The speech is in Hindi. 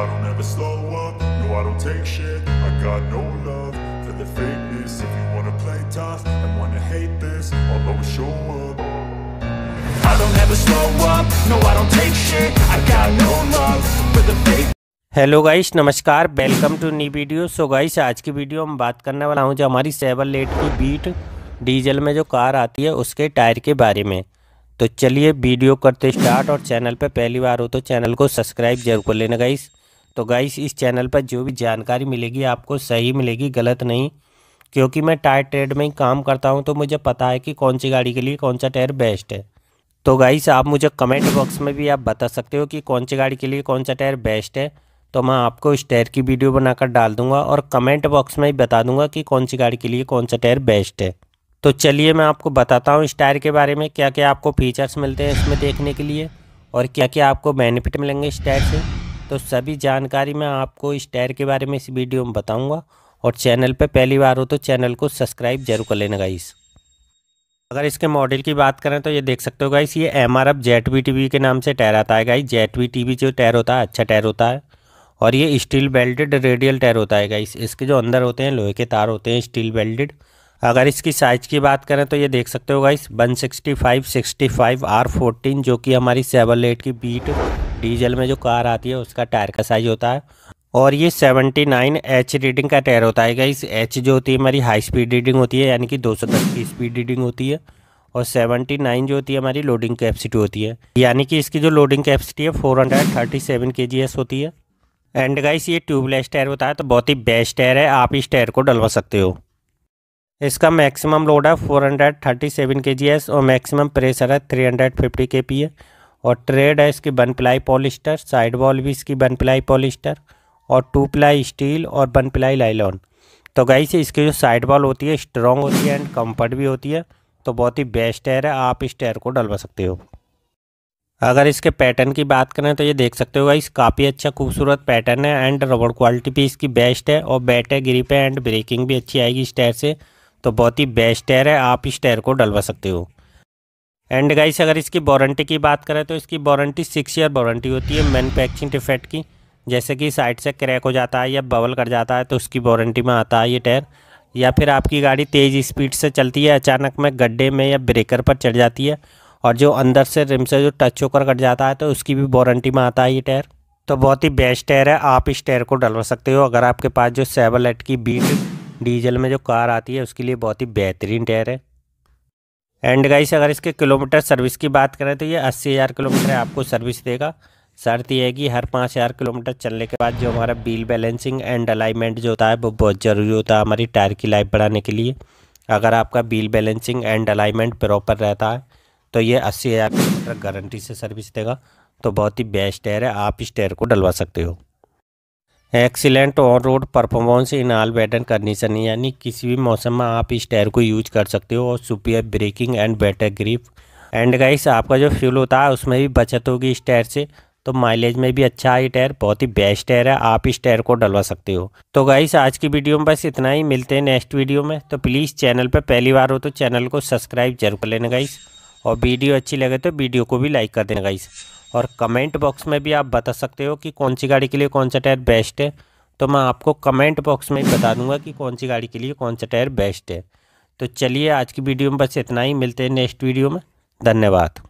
I don't ever slow up, no I don't take shit I got no love for the fakeness If you wanna play tough and wanna hate this I'll always show up I don't ever slow up, no I don't take shit I got no love for the fake hello guys नमस्कार वेलकम टू नी वीडियो सो गाइस आज की वीडियो में बात करने वाला हूं जो हमारी सेवन लेट की बीट डीजल में जो कार आती है उसके टायर के बारे में तो चलिए वीडियो करते स्टार्ट और चैनल पे पहली बार हो तो चैनल को सब्सक्राइब जरूर कर लेना गाइस तो गाइस इस चैनल पर जो भी जानकारी मिलेगी आपको सही मिलेगी गलत नहीं क्योंकि मैं टायर ट्रेड में ही काम करता हूँ तो मुझे पता है कि कौन सी गाड़ी के लिए कौन सा टायर बेस्ट है तो गाइस आप मुझे कमेंट बॉक्स में भी आप बता सकते हो कि कौन सी गाड़ी के लिए कौन सा टायर बेस्ट है तो मैं आपको इस टायर की वीडियो बनाकर डाल दूंगा और कमेंट बॉक्स में ही बता दूंगा कि कौन सी गाड़ी के लिए कौन सा टायर बेस्ट है तो चलिए मैं आपको बताता हूँ इस टायर के बारे में क्या क्या आपको फीचर्स मिलते हैं इसमें देखने के लिए और क्या क्या आपको बेनिफिट मिलेंगे इस टायर से तो सभी जानकारी मैं आपको इस टायर के बारे में इस वीडियो में बताऊंगा और चैनल पर पहली बार हो तो चैनल को सब्सक्राइब जरूर कर लेना गाइस अगर इसके मॉडल की बात करें तो ये देख सकते हो गाइस ये M R F Z V T V के नाम से टायर आता है guys Z V T V जो टायर होता है अच्छा टायर होता है और ये स्टील बेल्टेड रेडियल टायर होता है गाइस इसके जो अंदर होते हैं लोहे के तार होते हैं स्टील बेल्टेड अगर इसकी साइज़ की बात करें तो ये देख सकते हो गाइस 165 65 आर जो कि हमारी सेवन एट की बीट डीजल में जो कार आती है उसका टायर का साइज होता है और ये 79 एच रीडिंग का टायर होता है इस एच जो होती है हमारी हाई स्पीड रीडिंग होती है यानी कि 210 की स्पीड रीडिंग होती है और 79 जो होती है हमारी लोडिंग कैपेसिटी होती है यानी कि इसकी जो लोडिंग कैपेसिटी है 437 हंड्रेड होती है एंड गाइस ये ट्यूबलेस टायर होता है तो बहुत ही बेस्ट टायर है आप इस टायर को डलवा सकते हो इसका मैक्सिमम लोड है 437 हंड्रेड और मैक्सिमम प्रेशर है 350 है और ट्रेड है इसकी one ply polyester side wall भी इसकी वन प्लाई पॉलिस्टर और टू प्लाई स्टील और वन प्लाई लाइलॉन तो गई से इसकी जो साइड वॉल होती है स्ट्रॉन्ग होती है एंड कम्फर्ट भी होती है तो बहुत ही बेस्ट टायर है आप इस टायर को डलवा सकते हो अगर इसके पैटर्न की बात करें तो ये देख सकते हो गाइस काफ़ी अच्छा खूबसूरत पैटर्न है एंड रबड़ क्वालिटी भी इसकी बेस्ट है और बैट है ग्रिप है एंड ब्रेकिंग भी अच्छी आएगी इस टायर से तो बहुत ही बेस्ट टायर है आप इस टायर को डलवा सकते हो एंड गाइस अगर इसकी वारंटी की बात करें तो इसकी वारंटी सिक्स ईयर वारंटी होती है मैनुफैक्चरिंग डिफेक्ट की जैसे कि साइड से क्रैक हो जाता है या बबल कर जाता है तो उसकी वारंटी में आता है ये टायर या फिर आपकी गाड़ी तेज़ स्पीड से चलती है अचानक में गड्ढे में या ब्रेकर पर चढ़ जाती है और जो अंदर से रिम से जो टच होकर कट जाता है तो उसकी भी वारंटी में आता है ये टायर तो बहुत ही बेस्ट टायर है आप इस टायर को डलवा सकते हो अगर आपके पास जो एट की बीट डीजल में जो कार आती है उसके लिए बहुत ही बेहतरीन टायर है एंड गाइस अगर इसके किलोमीटर सर्विस की बात करें तो ये अस्सी हज़ार किलोमीटर आपको सर्विस देगा शर्त यह है कि हर पाँच हज़ार किलोमीटर चलने के बाद जो हमारा बिल बैलेंसिंग एंड अलाइनमेंट जो होता है वो बहुत ज़रूरी होता है हमारी टायर की लाइफ बढ़ाने के लिए अगर आपका wheel balancing and alignment proper रहता है तो ये अस्सी हज़ार किलोमीटर गारंटी से सर्विस देगा तो बहुत ही बेस्ट टायर है आप इस टायर को डलवा सकते हो excellent on road performance in all weather condition यानी किसी भी मौसम में आप इस टायर को यूज कर सकते हो और superior braking and better grip and guys आपका जो फ्यूल होता है उसमें भी बचत होगी इस टायर से तो माइलेज में भी अच्छा है ये टायर बहुत ही बेस्ट टायर है आप इस टायर को डलवा सकते हो तो गाइस आज की वीडियो में बस इतना ही मिलते हैं नेक्स्ट वीडियो में तो प्लीज़ चैनल पर पहली बार हो तो चैनल को सब्सक्राइब जरूर कर लेना गाइस और वीडियो अच्छी लगे तो वीडियो को भी लाइक कर देना गाइस और कमेंट बॉक्स में भी आप बता सकते हो कि कौन सी गाड़ी के लिए कौन सा टायर बेस्ट है तो मैं आपको कमेंट बॉक्स में बता दूंगा कि कौन सी गाड़ी के लिए कौन सा टायर बेस्ट है तो चलिए आज की वीडियो में बस इतना ही मिलते हैं नेक्स्ट वीडियो में धन्यवाद